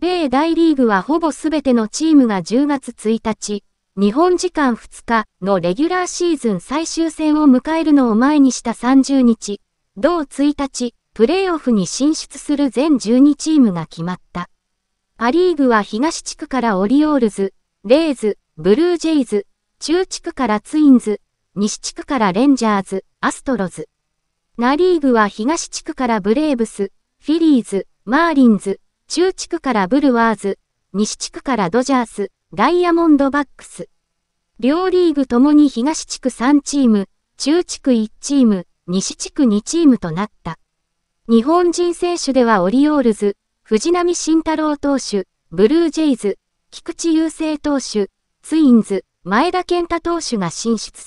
米大リーグはほぼすべてのチームが10月1日、日本時間2日のレギュラーシーズン最終戦を迎えるのを前にした30日、同1日、プレーオフに進出する全12チームが決まった。パリーグは東地区からオリオールズ、レイズ、ブルージェイズ、中地区からツインズ、西地区からレンジャーズ、アストロズ。ナリーグは東地区からブレーブス、フィリーズ、マーリンズ、中地区からブルワーズ、西地区からドジャース、ダイヤモンドバックス。両リーグともに東地区3チーム、中地区1チーム、西地区2チームとなった。日本人選手ではオリオールズ、藤波慎太郎投手、ブルージェイズ、菊池雄星投手、ツインズ、前田健太投手が進出する。